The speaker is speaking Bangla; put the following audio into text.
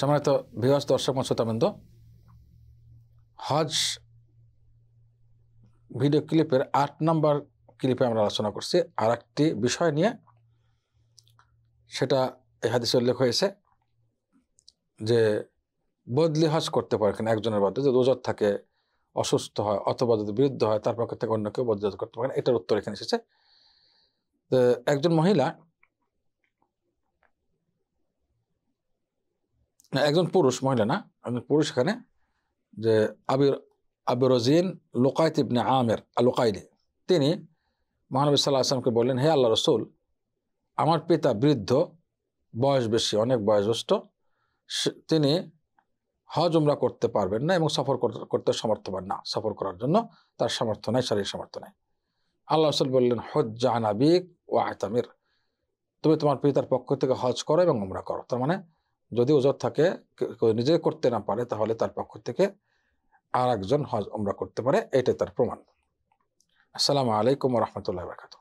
সম্মানিত বিভাস দর্শক শ্রোতাবৃন্দ হজ ভিডিও ক্লিপের আট নম্বর ক্লিপে আমরা আলোচনা করছি আর একটি বিষয় নিয়ে সেটা এ হাদিসে উল্লেখ হয়েছে যে বদলি হজ করতে পারেন একজনের বাদে যদি ওজর থাকে অসুস্থ হয় অথবা যদি বিরুদ্ধ হয় তার পক্ষে থেকে অন্য কেউ বদলি করতে পারেন এটার উত্তর এখানে এসেছে একজন মহিলা না একজন পুরুষ মহিলা না একজন পুরুষ এখানে যে আবির আবিরজিন লোকায়ত ইবনে আমের লোকাইলি তিনি মহানবী সাল্লাহ আসলামকে বললেন হে আল্লাহ রসুল আমার পিতা বৃদ্ধ বয়স বেশি অনেক বয়োজ্যেষ্ঠ তিনি হজ উমরা করতে পারবেন না এবং সফর করতে পান না সফর করার জন্য তার সামর্থ্য নাই শারীরিক সামর্থ্য নাই আল্লাহ রসুল বললেন হজ জাহানাবিক ও আয়তামির তুমি তোমার পিতার পক্ষ থেকে হজ করো এবং উমরা করো তার মানে যদি ওজর থাকে নিজে করতে না পারে তাহলে তার পক্ষ থেকে আর একজন হজ ওমরা করতে পারে এটাই তার প্রমাণ আসসালামু আলাইকুম রহমতুল্লাহ বাকাতু